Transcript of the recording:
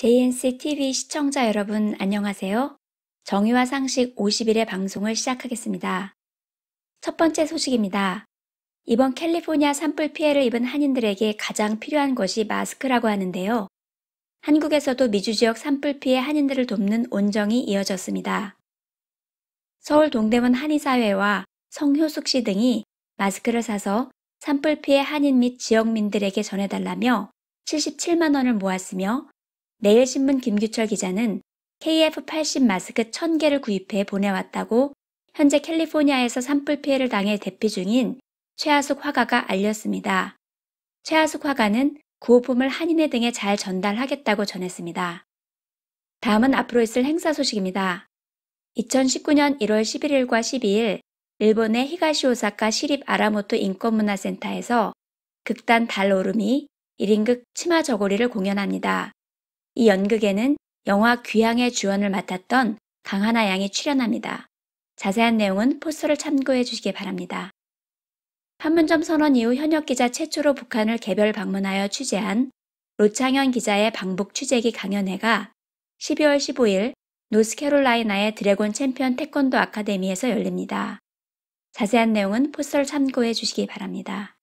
JNC TV 시청자 여러분 안녕하세요. 정의와 상식 50일의 방송을 시작하겠습니다. 첫 번째 소식입니다. 이번 캘리포니아 산불 피해를 입은 한인들에게 가장 필요한 것이 마스크라고 하는데요. 한국에서도 미주 지역 산불 피해 한인들을 돕는 온정이 이어졌습니다. 서울 동대문 한의사회와 성효숙 씨 등이 마스크를 사서 산불 피해 한인 및 지역민들에게 전해달라며 77만 원을 모았으며 내일신문 김규철 기자는 KF-80 마스크 1000개를 구입해 보내왔다고 현재 캘리포니아에서 산불 피해를 당해 대피 중인 최하숙 화가가 알렸습니다. 최하숙 화가는 구호품을 한인회 등에 잘 전달하겠다고 전했습니다. 다음은 앞으로 있을 행사 소식입니다. 2019년 1월 11일과 12일 일본의 히가시오사카 시립 아라모토 인권문화센터에서 극단 달오름이 1인극 치마 저고리를 공연합니다. 이 연극에는 영화 귀향의 주연을 맡았던 강하나 양이 출연합니다. 자세한 내용은 포스를 참고해 주시기 바랍니다. 판문점 선언 이후 현역 기자 최초로 북한을 개별 방문하여 취재한 로창현 기자의 방북 취재기 강연회가 12월 15일 노스캐롤라이나의 드래곤 챔피언 태권도 아카데미에서 열립니다. 자세한 내용은 포스를 참고해 주시기 바랍니다.